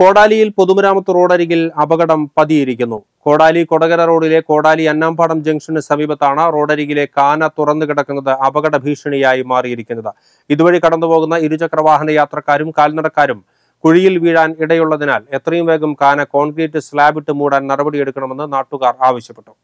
കോടാലിയിൽ പൊതുമരാമത്ത് റോഡരികിൽ അപകടം പതിയിരിക്കുന്നു കോടാലി കൊടകര റോഡിലെ കോടാലി അന്നാംപാടം ജംഗ്ഷന് സമീപത്താണ് റോഡരികിലെ കാന തുറന്നു കിടക്കുന്നത് അപകട ഭീഷണിയായി മാറിയിരിക്കുന്നത് ഇതുവഴി കടന്നുപോകുന്ന ഇരുചക്രവാഹന യാത്രക്കാരും കാൽനടക്കാരും കുഴിയിൽ വീഴാൻ ഇടയുള്ളതിനാൽ എത്രയും വേഗം കാന കോൺക്രീറ്റ് സ്ലാബിട്ട് മൂടാൻ നടപടിയെടുക്കണമെന്ന് നാട്ടുകാർ ആവശ്യപ്പെട്ടു